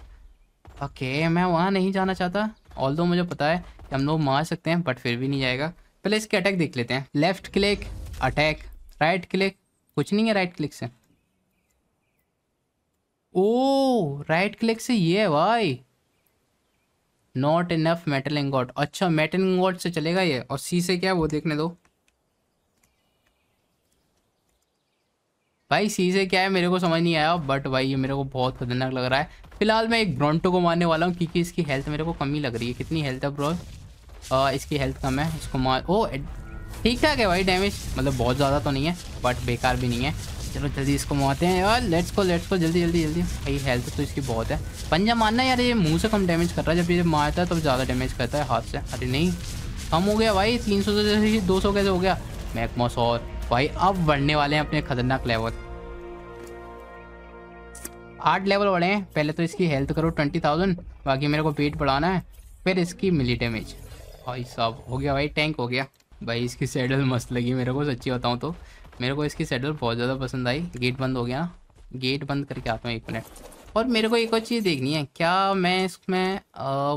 [SPEAKER 1] ओके मैं वहाँ नहीं जाना चाहता ऑल दो मुझे पता है कि हम लोग मार सकते हैं बट फिर भी नहीं जाएगा पहले इसके अटैक देख लेते हैं left click attack right click कुछ नहीं है राइट क्लिक से ओ राइट क्लिक से ये है भाई नॉट इनफ मेटल इंगॉट अच्छा मेटल इंगॉट से चलेगा ये और सी से क्या है वो देखने दो भाई सी से क्या है मेरे को समझ नहीं आया बट भाई ये मेरे को बहुत खतरनाक लग रहा है फिलहाल मैं एक ब्रॉन्टो को मारने वाला हूँ क्योंकि इसकी हेल्थ मेरे को कमी लग रही है कितनी हेल्थ है ब्रो आ, इसकी हेल्थ कम है इसको मार ओ ठीक ठाक है भाई डैमेज मतलब बहुत ज़्यादा तो नहीं है बट बेकार भी नहीं है चलो जल्दी इसको मारते हैं यार लेट्स को लेट्स को जल्दी जल्दी जल्दी भाई हेल्थ तो इसकी बहुत है पंजा मारना यार ये मुँह से कम डैमेज कर रहा है जब ये मारता है तो ज़्यादा डैमेज करता है हाथ से अरे नहीं कम हो गया भाई तीन सौ से दो सौ कैसे हो गया मैकमोस और भाई अब बढ़ने वाले हैं अपने खतरनाक लेवल आठ लेवल बढ़े हैं पहले तो इसकी हेल्थ करो ट्वेंटी थाउजेंड बाकी मेरे को पेट बढ़ाना है फिर इसकी मिली डैमेज भाई सब हो गया भाई टैंक हो गया भाई इसकी सेडल मस्त लगी मेरे को सच्ची बताऊँ तो मेरे को इसकी सेडल बहुत ज़्यादा पसंद आई गेट बंद हो गया गेट बंद करके आता हूँ एक मिनट और मेरे को एक और चीज़ देखनी है क्या मैं इसमें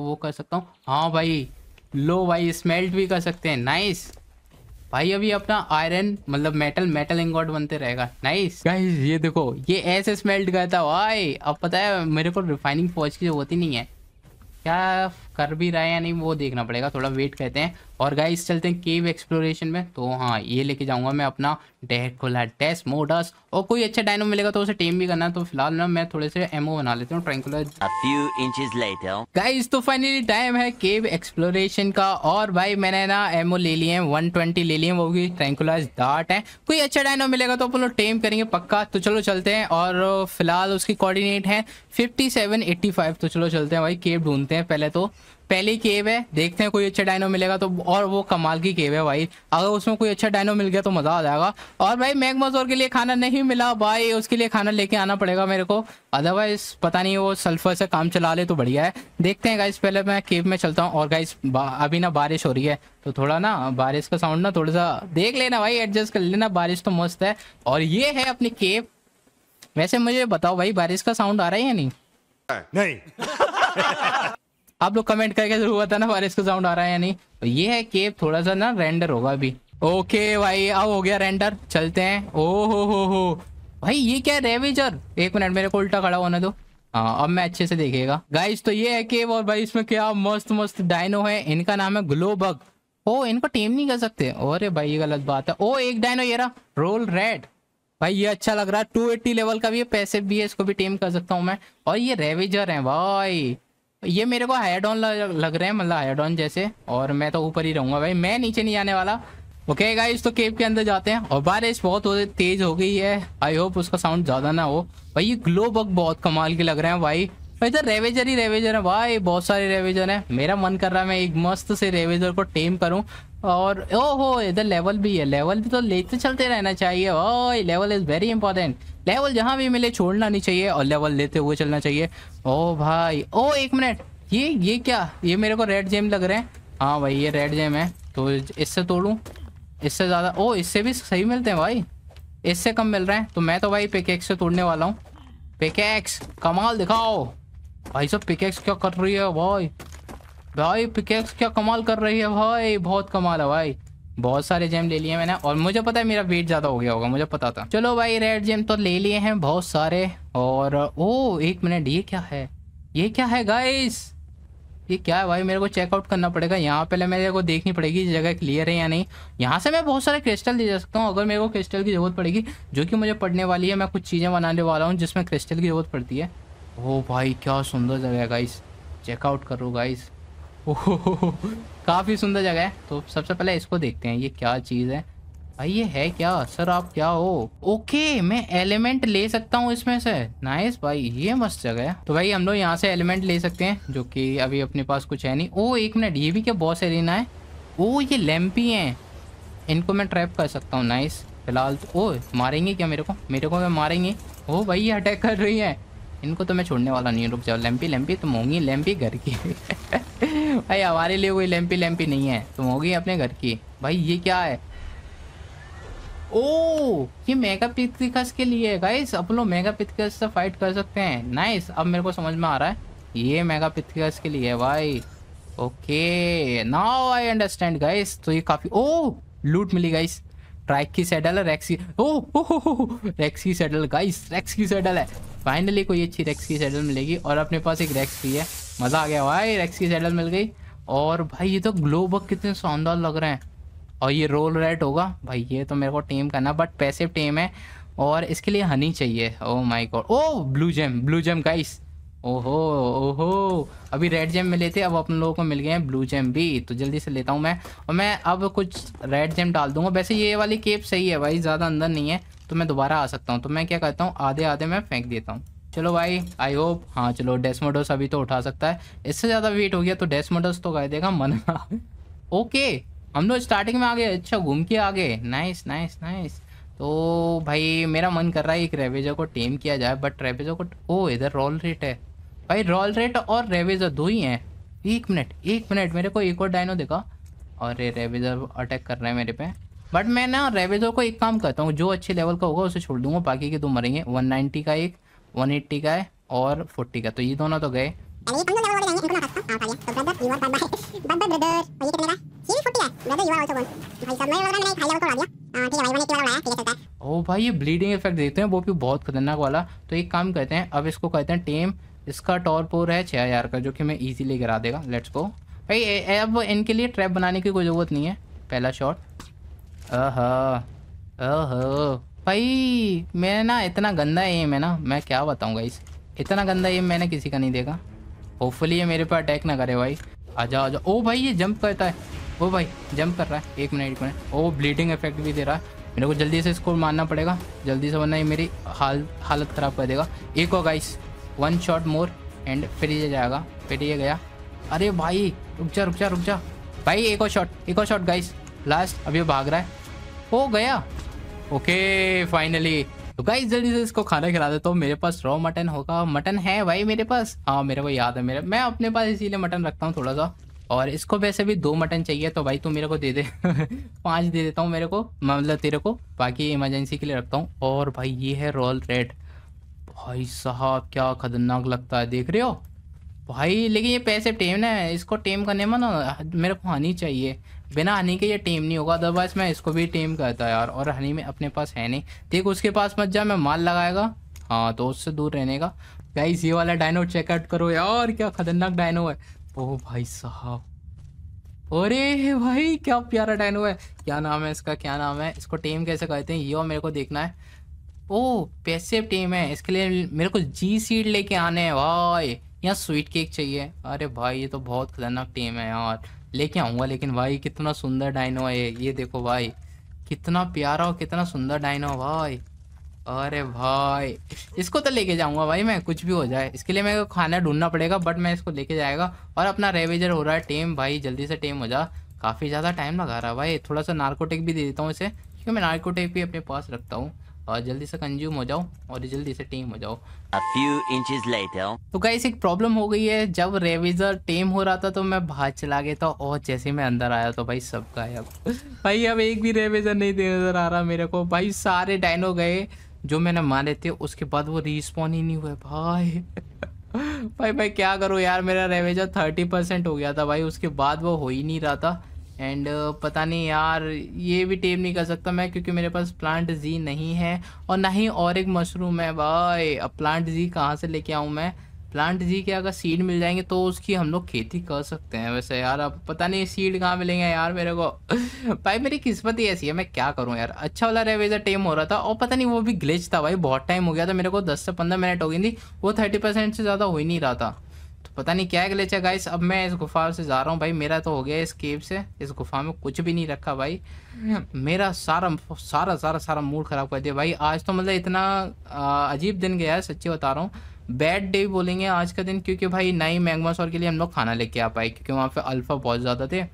[SPEAKER 1] वो कर सकता हूँ हाँ भाई लो भाई स्मेल्ट भी कर सकते हैं नाइस भाई अभी अपना आयरन मतलब मेटल मेटल इंगोट बनते रहेगा नाइस गाइस ये देखो ये ऐसे स्मेल्ट गया था भाई अब पता है मेरे को रिफाइनिंग फौज की जरूरत ही नहीं है क्या कर भी रहा है या नहीं वो देखना पड़ेगा थोड़ा वेट करते हैं और गाइस चलते हैं केव एक्सप्लोरेशन में तो हाँ ये लेके जाऊंगा मैं अपना डेट खोला डेस्क मोडस और कोई अच्छा डायनो मिलेगा तो उसे टेम भी करना है तो फिलहाल ना मैं थोड़े से एमओ बना लेता हूँ ट्रैंकुलर गाइस तो फाइनली टाइम है केव एक्सप्लोरेशन का और भाई मैंने ना एमओ ले लिए हैं वन ले लिए वो भी ट्रैंकुलर डार्ट है कोई अच्छा डायनो मिलेगा तो अपन लोग टेम करेंगे पक्का तो चलो चलते हैं और फिलहाल उसकी कोऑर्डिनेट है फिफ्टी तो चलो चलते हैं भाई केव ढूंढते हैं पहले तो पहली केव है देखते हैं कोई अच्छा डायनो मिलेगा तो और वो कमाल की केव है भाई अगर उसमें कोई अच्छा डायनो मिल गया तो मज़ा आ जाएगा और भाई मजोर के लिए खाना नहीं मिला भाई उसके लिए खाना लेके आना पड़ेगा मेरे को अदरवाइज पता नहीं वो सल्फर से काम चला ले तो बढ़िया है देखते हैं गाइस पहले मैं केव में चलता हूँ और गाइस अभी ना बारिश हो रही है तो थोड़ा ना बारिश का साउंड ना थोड़ा सा देख लेना भाई एडजस्ट कर लेना बारिश तो मस्त है और ये है अपनी केव वैसे मुझे बताओ भाई बारिश का साउंड आ रहा है या नहीं नहीं आप लोग कमेंट करके जरूर बताना वायरस का साउंड आ रहा है या नहीं तो ये है केव थोड़ा सा ना रेंडर होगा अभी ओके भाई अब हो गया रेंडर चलते हैं ओ हो हो हो भाई ये क्या है एक मिनट मेरे को उल्टा खड़ा होने दो हाँ अब मैं अच्छे से देखेगा गाइस तो ये है केव और भाई इसमें क्या मस्त मस्त डायनो है इनका नाम है ग्लोबग ओ इनको टीम नहीं कर सकते अरे भाई ये गलत बात है ओ एक डायनो ये रहा रोल रेड भाई ये अच्छा लग रहा है टू एट्टी लेवल का भी है पैसे भी है इसको भी टीम कर सकता हूँ मैं और ये रेवेजर है भाई ये मेरे को हायर लग, रहे हैं मतलब हायर जैसे और मैं तो ऊपर ही रहूंगा भाई मैं नीचे नहीं आने वाला ओके गाइस तो केव के अंदर जाते हैं और बारिश बहुत तेज हो गई है आई होप उसका साउंड ज्यादा ना हो भाई ये ग्लो बग बहुत कमाल के लग रहे हैं भाई भाई तो रेवेजर ही रेवेजर है भाई बहुत सारे रेवेजर हैं मेरा मन कर रहा है मैं एक मस्त से रेवेजर को टेम करूं और ओहो इधर लेवल भी है लेवल भी तो लेते चलते रहना चाहिए ओए level is very important level जहाँ भी मिले छोड़ना नहीं चाहिए और लेवल लेते हुए चलना चाहिए ओ भाई ओ एक मिनट ये ये क्या ये मेरे को रेड जेम लग रहे हैं हाँ भाई ये रेड जेम है तो इससे तोड़ू इससे ज़्यादा ओ इससे भी सही मिलते हैं भाई इससे कम मिल रहे हैं तो मैं तो भाई पेकेक्स से तोड़ने वाला हूँ पेकेक्स कमाल दिखाओ भाई साहब पिकेक्स क्या कर रही है भाई भाई पिकेक्स क्या कमाल कर रही है भाई बहुत कमाल है भाई बहुत सारे जेम ले लिए मैंने और मुझे पता है मेरा वेट ज़्यादा हो गया होगा मुझे पता था चलो भाई रेड जेम तो ले लिए हैं बहुत सारे और ओ एक मिनट ये क्या है ये क्या है गाइस ये क्या है भाई मेरे को चेकआउट करना पड़ेगा यहाँ पहले मेरे को देखनी पड़ेगी जगह क्लियर है या नहीं यहाँ से मैं बहुत सारे क्रिस्टल ले जा सकता हूँ अगर मेरे को क्रिस्टल की ज़रूरत पड़ेगी जो कि मुझे पड़ने वाली है मैं कुछ चीज़ें बनाने वाला हूँ जिसमें क्रिस्टल की ज़रूरत पड़ती है ओ भाई क्या सुंदर जगह है गाइस चेकआउट करो गाइस काफ़ी सुंदर जगह है तो सबसे पहले इसको देखते हैं ये क्या चीज़ है भाई ये है क्या सर आप क्या हो ओके मैं एलिमेंट ले सकता हूँ इसमें से नाइस भाई ये मस्त जगह है तो भाई हम लोग यहाँ से एलिमेंट ले सकते हैं जो कि अभी अपने पास कुछ है नहीं ओ एक मिनट ये भी क्या बॉस एरिना है ओ ये लैम्पी हैं इनको मैं ट्रैप कर सकता हूँ नाइस फिलहाल तो ओ मारेंगे क्या मेरे को मेरे को मैं मारेंगे ओ भाई ये अटैक कर रही है इनको तो मैं छोड़ने वाला नहीं रुक जाओ लैम्पी लैम्पी तुम होगी लैम्पी घर की भाई हमारे लिए कोई लैम्पी लैम्पी नहीं है तुम होगी अपने घर की भाई ये क्या है ओ ये मेगा पिथिकस के लिए गाइस अपन लोग मेगा पिथिकस से फाइट कर सकते हैं नाइस अब मेरे को समझ में आ रहा है ये मेगा पिथिकस के लिए है भाई okay now I understand guys तो ये काफ़ी ओ लूट मिली गाइस ट्रैक की सैडल है रेक्स की ओ, हो हो हो रेक्स की सैडल गाइस रेक्स की सैडल है फाइनली कोई अच्छी रेक्स की सैडल मिलेगी और अपने पास एक रेक्स भी है मज़ा आ गया भाई रेक्स की सैडल मिल गई और भाई ये तो ग्लो बग कितने शानदार लग रहे हैं और ये रोल रेट होगा भाई ये तो मेरे को टेम करना बट पैसे टेम है और इसके लिए हनी चाहिए oh my god oh blue gem blue gem guys ओहो ओहो अभी रेड जेम मिले थे अब अपन लोगों को मिल गए हैं ब्लू जेम भी तो जल्दी से लेता हूँ मैं और मैं अब कुछ रेड जेम डाल दूंगा वैसे ये वाली केप सही है भाई ज़्यादा अंदर नहीं है तो मैं दोबारा आ सकता हूँ तो मैं क्या करता हूँ आधे आधे मैं फेंक देता हूँ चलो भाई आई होप हाँ चलो डेस्मोडोस अभी तो उठा सकता है इससे ज़्यादा वेट हो गया तो डेस्मोडोस तो कह देगा मन ओके हम लोग स्टार्टिंग में आ गए अच्छा घूम के आ गए नाइस नाइस नाइस तो भाई मेरा मन कर रहा है एक रेवेजो को टेम किया जाए बट रेवेजो को ओ इधर रोल रेट है भाई रॉल रेट और रेविजर दो ही हैं एक मिनट एक मिनट मेरे को एक और डायनो देखा और ये रेविजर अटैक कर रहे हैं मेरे पे बट मैं ना रेविजर को एक काम करता हूँ जो अच्छे लेवल का होगा उसे छोड़ दूंगा बाकी के दो मरेंगे 190 का एक एट्टी का है और फोर्टी का तो ये दोनों तो गए ओ भाई ये ब्लीडिंग इफेक्ट देखते हैं वो भी बहुत खतरनाक वाला तो एक काम करते हैं अब इसको कहते हैं टेम इसका टॉरपोर है छः हज़ार का जो कि मैं ईजिली गिरा देगा लेट्स गो भाई अब इनके लिए ट्रैप बनाने की कोई ज़रूरत नहीं है पहला शॉट अह अह भाई मैं ना इतना गंदा एम है ना मैं क्या बताऊँगा इस इतना गंदा एम मैंने किसी का नहीं देखा होपफुली ये मेरे पर अटैक ना करे भाई आजा आजा ओ भाई ये जंप करता है ओ भाई जंप कर रहा है एक मिनट एक मिनट ओ ब्लीडिंग इफेक्ट भी दे रहा है मेरे को जल्दी से इसको मारना पड़ेगा जल्दी से वरना ये मेरी हाल हालत ख़राब कर देगा एक और guys one shot more and फिर ये जाएगा फिर ये गया अरे भाई रुक जा रुक जा रुक जा भाई एक और शॉट एक और शॉट गाइस लास्ट अभी भाग रहा है हो गया ओके फाइनली तो गाइस जल्दी से इसको खाना खिला देता तो मेरे पास रॉ मटन होगा मटन है भाई मेरे पास हाँ मेरे को याद है मेरे मैं अपने पास इसीलिए मटन रखता हूँ थोड़ा सा और इसको वैसे भी दो मटन चाहिए तो भाई तू मेरे को दे दे पाँच दे देता हूँ मेरे को मतलब तेरे को बाकी इमरजेंसी के लिए रखता हूँ और भाई ये है रोल रेड भाई साहब क्या खतरनाक लगता है देख रहे हो भाई लेकिन ये पैसे टेम ना है इसको टेम करने में ना मेरे को हनी चाहिए बिना हनी के ये टेम नहीं होगा अदरवाइज मैं इसको भी टेम करता यार और हनी में अपने पास है नहीं देख उसके पास मत जा मैं माल लगाएगा हाँ तो उससे दूर रहने का भाई ये वाला डायनो चेकआउट करो यार क्या खतरनाक डायनो है ओ भाई साहब अरे भाई क्या प्यारा डायनो है क्या नाम है इसका क्या नाम है इसको टेम कैसे कहते हैं ये और मेरे को देखना है ओ पैसिव टीम है इसके लिए मेरे को जी सीड लेके आने हैं भाई यहाँ स्वीट केक चाहिए अरे भाई ये तो बहुत खतरनाक टीम है यार लेके आऊँगा लेकिन भाई कितना सुंदर डाइनो है ये देखो भाई कितना प्यारा और कितना सुंदर डाइनो भाई अरे भाई इसको तो लेके जाऊंगा भाई मैं कुछ भी हो जाए इसके लिए मेरे को खाना ढूंढना पड़ेगा बट मैं इसको लेके जाएगा और अपना रेवेजर हो रहा है टेम भाई जल्दी से टेम हो जा काफ़ी ज़्यादा टाइम लगा रहा है भाई थोड़ा सा नार्कोटिक भी दे देता हूँ इसे क्योंकि मैं नार्कोटिक भी अपने पास रखता हूँ और जल्दी से कंज्यूम हो जाओ और जल्दी से टीम हो जाओ A few inches later. तो गाइस एक प्रॉब्लम हो गई है जब रेविजर टेम हो रहा था तो मैं बाहर चला गया था और जैसे मैं अंदर आया तो भाई सब अब भाई अब एक भी रेविजर नहीं नजर आ रहा मेरे को भाई सारे डायनो गए जो मैंने मारे थे उसके बाद वो रिस्पॉन ही नहीं हुए भाई भाई भाई क्या करूँ यार मेरा रेवेजर थर्टी परसेंट हो गया था भाई उसके बाद वो हो ही नहीं रहा था एंड uh, पता नहीं यार ये भी टेप नहीं कर सकता मैं क्योंकि मेरे पास प्लांट जी नहीं है और ना ही और एक मशरूम है भाई अब प्लांट जी कहाँ से लेके आऊँ मैं प्लांट जी के अगर सीड मिल जाएंगे तो उसकी हम लोग खेती कर सकते हैं वैसे यार अब पता नहीं सीड कहाँ मिलेंगे यार मेरे को भाई मेरी किस्मत ही ऐसी है मैं क्या करूँ यार अच्छा वाला रेवेजर टेम हो रहा था और पता नहीं वो भी ग्लिच था भाई बहुत टाइम हो गया था मेरे को दस से पंद्रह मिनट हो गई थी वो थर्टी परसेंट से ज़्यादा हो ही नहीं रहा था तो पता नहीं क्या गले है गाइस अब मैं इस गुफा से जा रहा हूँ भाई मेरा तो हो गया इस केव से इस गुफा में कुछ भी नहीं रखा भाई हम्म। मेरा सारा सारा सारा सारा मूड ख़राब कर दिया भाई आज तो मतलब इतना अजीब दिन गया है सच्ची बता रहा हूँ बैड डे बोलेंगे आज का दिन क्योंकि भाई नई ही सॉर के लिए हम लोग खाना लेके आ पाए क्योंकि वहाँ पे अल्फ़ा बहुत ज़्यादा थे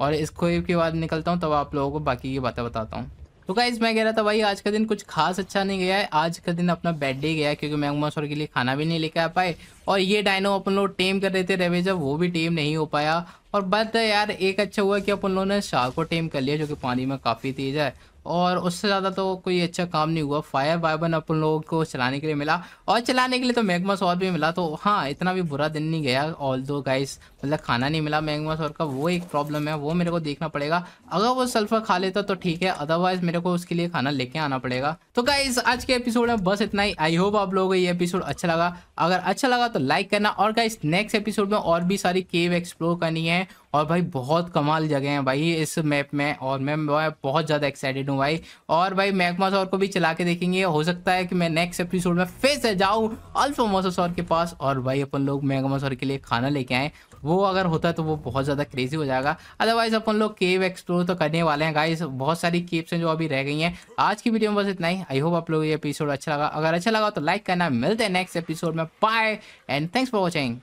[SPEAKER 1] और इस इसको के बाद निकलता हूँ तब तो आप लोगों को बाकी की बातें बताता हूँ तो गाइज मैं कह रहा था भाई आज का दिन कुछ खास अच्छा नहीं गया है आज का दिन अपना बैड डे गया क्योंकि मैंगमासोर के लिए खाना भी नहीं लेके आ पाए और ये डायनो अपन लोग टेम कर रहे थे जब वो भी टेम नहीं हो पाया और बट यार एक अच्छा हुआ कि अपन लोगों ने शाह को टेम कर लिया जो कि पानी में काफ़ी तेज है और उससे ज़्यादा तो कोई अच्छा काम नहीं हुआ फायर बाइबन अपन लोगों को चलाने के लिए मिला और चलाने के लिए तो मैगमा और भी मिला तो हाँ इतना भी बुरा दिन नहीं गया ऑल दो गाइस मतलब खाना नहीं मिला मैगमा और का वो एक प्रॉब्लम है वो मेरे को देखना पड़ेगा अगर वो सल्फर खा लेता तो ठीक है अदरवाइज मेरे को उसके लिए खाना लेके आना पड़ेगा तो गाइज आज के एपिसोड में बस इतना ही आई होप आप लोगों को ये एपिसोड अच्छा लगा अगर अच्छा लगा तो लाइक करना और गाइज नेक्स्ट एपिसोड में और भी सारी केव एक्सप्लोर करनी है और भाई बहुत कमाल जगह है भाई इस मैप में और मैं बहुत ज़्यादा एक्साइटेड हूँ भाई और भाई मैकमा सौर को भी चला के देखेंगे हो सकता है कि मैं नेक्स्ट एपिसोड में फिर से जाऊँ अल्फो मोसा के पास और भाई अपन लोग मैकमा सौर के लिए खाना लेके आए वो अगर होता है तो वो बहुत ज़्यादा क्रेजी हो जाएगा अदरवाइज अपन लोग केव एक्सप्लोर तो करने वाले हैं गाइस बहुत सारी केव्स हैं जो अभी रह गई हैं आज की वीडियो में बस इतना ही आई होप आप लोग ये एपिसोड अच्छा लगा अगर अच्छा लगा तो लाइक करना मिलते हैं नेक्स्ट एपिसोड में bye and thanks for watching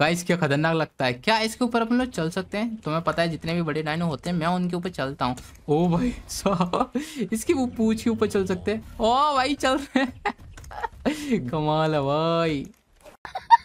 [SPEAKER 1] guys क्या खतरनाक लगता है क्या इसके ऊपर अपन लोग चल सकते हैं तुम्हें पता है जितने भी बड़े डायनो होते हैं मैं उनके ऊपर चलता हूँ ओ भाई इसकी वो पूछ के ऊपर चल सकते हैं ओ भाई चल रहे कमाल है भाई